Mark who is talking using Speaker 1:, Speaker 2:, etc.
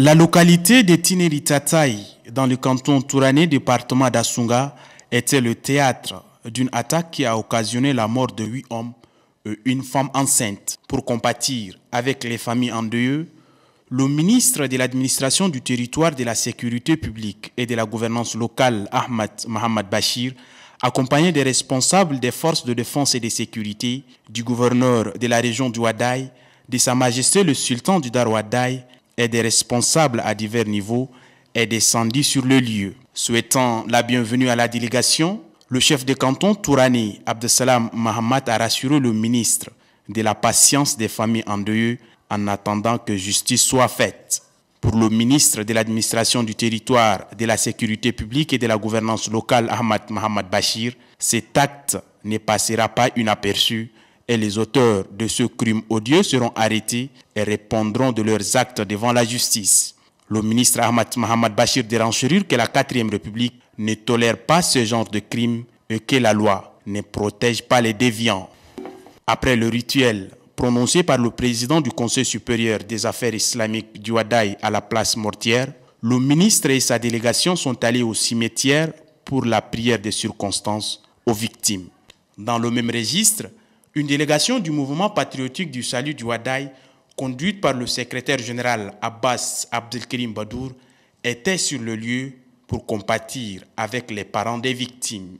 Speaker 1: La localité de Tineritatai, dans le canton Tourané, département d'Assunga, était le théâtre d'une attaque qui a occasionné la mort de huit hommes et une femme enceinte. Pour compatir avec les familles en deux, le ministre de l'administration du territoire de la sécurité publique et de la gouvernance locale, Ahmad Mohamed Bachir, accompagné des responsables des forces de défense et de sécurité, du gouverneur de la région du Wadaï, de Sa Majesté le Sultan du Darwadaï, et des responsables à divers niveaux est descendu sur le lieu. Souhaitant la bienvenue à la délégation, le chef de canton Tourani Abdesalam Mahamat a rassuré le ministre de la patience des familles en deuil en attendant que justice soit faite. Pour le ministre de l'administration du territoire, de la sécurité publique et de la gouvernance locale, Ahmad Mohamed Bachir, cet acte ne passera pas inaperçu et les auteurs de ce crime odieux seront arrêtés et répondront de leurs actes devant la justice. Le ministre Ahmad Mohamed Bachir dérancherure que la 4 e République ne tolère pas ce genre de crime et que la loi ne protège pas les déviants. Après le rituel prononcé par le président du Conseil supérieur des affaires islamiques du Wadaï à la place mortière, le ministre et sa délégation sont allés au cimetière pour la prière des circonstances aux victimes. Dans le même registre, une délégation du mouvement patriotique du salut du Wadaï, conduite par le secrétaire général Abbas Abdelkrim Badour, était sur le lieu pour compatir avec les parents des victimes.